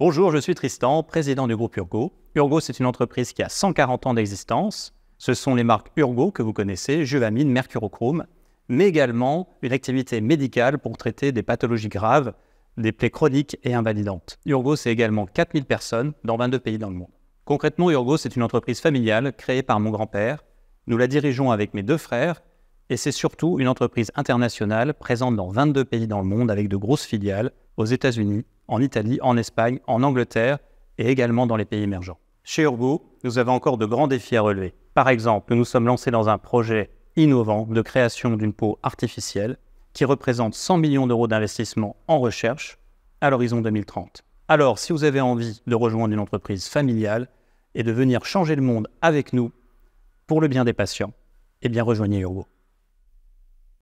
Bonjour, je suis Tristan, président du groupe Urgo. Urgo, c'est une entreprise qui a 140 ans d'existence. Ce sont les marques Urgo que vous connaissez, Juvamine, Mercurochrome, mais également une activité médicale pour traiter des pathologies graves, des plaies chroniques et invalidantes. Urgo, c'est également 4000 personnes dans 22 pays dans le monde. Concrètement, Urgo, c'est une entreprise familiale créée par mon grand-père. Nous la dirigeons avec mes deux frères et c'est surtout une entreprise internationale présente dans 22 pays dans le monde avec de grosses filiales aux États-Unis, en Italie, en Espagne, en Angleterre et également dans les pays émergents. Chez Urbo, nous avons encore de grands défis à relever. Par exemple, nous nous sommes lancés dans un projet innovant de création d'une peau artificielle qui représente 100 millions d'euros d'investissement en recherche à l'horizon 2030. Alors, si vous avez envie de rejoindre une entreprise familiale et de venir changer le monde avec nous pour le bien des patients, eh bien rejoignez Urbo.